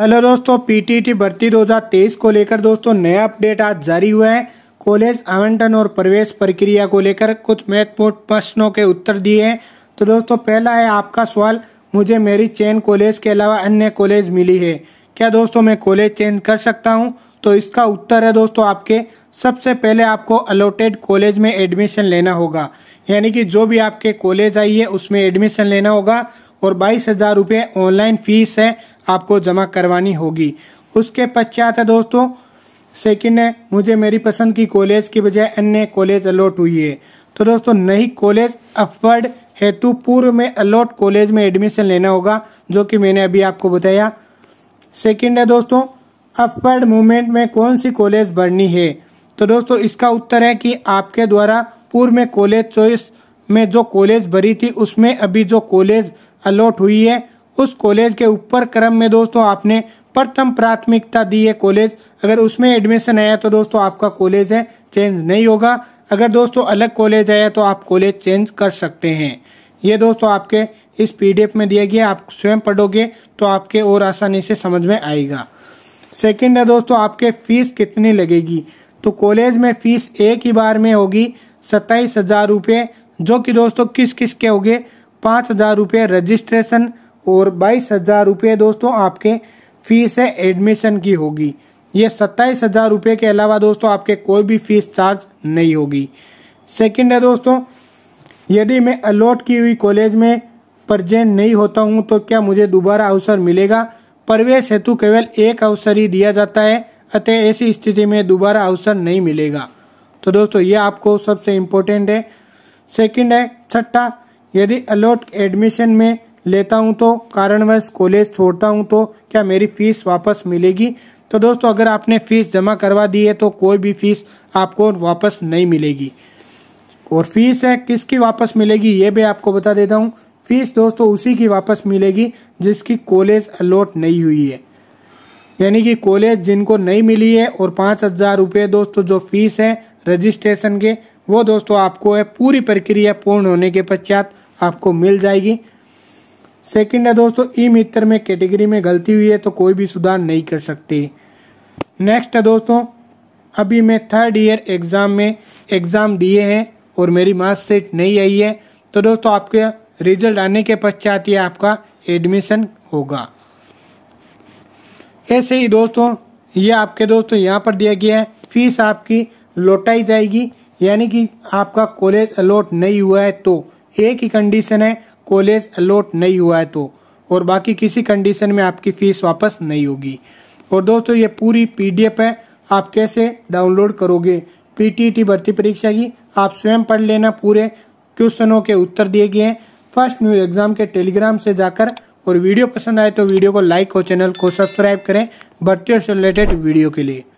hello दोस्तों PTT भर्ती 2023 को लेकर दोस्तों नया अपडेट आज जारी हुआ है कॉलेज आवंटन और प्रवेश प्रक्रिया को लेकर कुछ महत्वपूर्ण प्रश्नों के उत्तर दिए हैं तो दोस्तों पहला है आपका सवाल मुझे मेरी चेन कॉलेज के अलावा अन्य कॉलेज मिली है क्या दोस्तों मैं कॉलेज चेंज कर सकता हूँ तो इसका उत्तर है दोस्तों आपके सबसे पहले आपको अलॉटेड कॉलेज में एडमिशन लेना होगा यानी कि जो भी आपके कॉलेज आई है उसमें एडमिशन लेना होगा और बाईस हजार रुपये ऑनलाइन फीस है आपको जमा करवानी होगी उसके पश्चात है दोस्तों सेकंड है मुझे मेरी पसंद की कॉलेज की बजाय अन्य कॉलेज अलॉट हुई है तो दोस्तों नई कॉलेज अफवर्ड हेतु पूर्व में अलॉट कॉलेज में एडमिशन लेना होगा जो कि मैंने अभी आपको बताया सेकंड है दोस्तों अपवर्ड मूवमेंट में कौन सी कॉलेज भरनी है तो दोस्तों इसका उत्तर है कि आपके द्वारा पूर्व में कॉलेज चॉइस में जो कॉलेज भरी थी उसमें अभी जो कॉलेज अलॉट हुई है उस कॉलेज के ऊपर क्रम में दोस्तों आपने प्रथम प्राथमिकता दी है कॉलेज अगर उसमें एडमिशन आया तो दोस्तों आपका कॉलेज है चेंज नहीं होगा अगर दोस्तों अलग कॉलेज आया तो आप कॉलेज चेंज कर सकते हैं ये दोस्तों आपके इस पीडीएफ में दिया गया आप स्वयं पढ़ोगे तो आपके और आसानी से समझ में आएगा सेकंड है दोस्तों आपके फीस कितनी लगेगी तो कॉलेज में फीस एक ही बार में होगी सत्ताईस हजार रूपए जो कि दोस्तों किस किस के होंगे पाँच हजार रुपये रजिस्ट्रेशन और बाईस हजार रुपये दोस्तों आपके फीस है एडमिशन की होगी ये सत्ताईस हजार रुपये के अलावा दोस्तों आपके कोई भी फीस चार्ज नहीं होगी सेकंड है दोस्तों यदि मैं अलॉट की हुई कॉलेज में प्रजेंट नहीं होता हूँ तो क्या मुझे दोबारा अवसर मिलेगा प्रवेश हेतु केवल एक अवसर ही दिया जाता है अतः ऐसी स्थिति में दोबारा अवसर नहीं मिलेगा तो दोस्तों ये आपको सबसे इम्पोर्टेंट है सेकंड है छठा यदि अलॉट एडमिशन में लेता हूं तो कारणवश कॉलेज छोड़ता हूं तो क्या मेरी फीस वापस मिलेगी तो दोस्तों अगर आपने फीस जमा करवा दी है तो कोई भी फीस आपको वापस नहीं मिलेगी और फीस है किसकी वापस मिलेगी ये भी आपको बता देता हूँ फीस दोस्तों उसी की वापस मिलेगी जिसकी कॉलेज अलॉट नहीं हुई है यानी कि कॉलेज जिनको नहीं मिली है और पांच हजार रुपये दोस्तों जो फीस है रजिस्ट्रेशन के वो दोस्तों आपको है पूरी प्रक्रिया पूर्ण होने के पश्चात आपको मिल जाएगी सेकंड है दोस्तों ई मित्र में कैटेगरी में गलती हुई है तो कोई भी सुधार नहीं कर सकती नेक्स्ट है दोस्तों अभी मैं थर्ड ईयर एग्ज़ाम में एग्ज़ाम दिए हैं और मेरी मार्क्स सेट नहीं आई है तो दोस्तों आपके रिजल्ट आने के पश्चात ये आपका एडमिशन होगा ऐसे ही दोस्तों ये आपके दोस्तों यहाँ पर दिया गया है फीस आपकी लौटाई जाएगी यानी कि आपका कॉलेज अलॉट नहीं हुआ है तो एक ही कंडीशन है कॉलेज अलॉट नहीं हुआ है तो और बाकी किसी कंडीशन में आपकी फीस वापस नहीं होगी और दोस्तों ये पूरी पीडीएफ है आप कैसे डाउनलोड करोगे पीटीटी भर्ती परीक्षा की आप स्वयं पढ़ लेना पूरे क्वेश्चनों के उत्तर दिए गए हैं फर्स्ट न्यूज एग्जाम के टेलीग्राम से जाकर और वीडियो पसंद आए तो वीडियो को लाइक और चैनल को सब्सक्राइब करें भर्ती से रिलेटेड वीडियो के लिए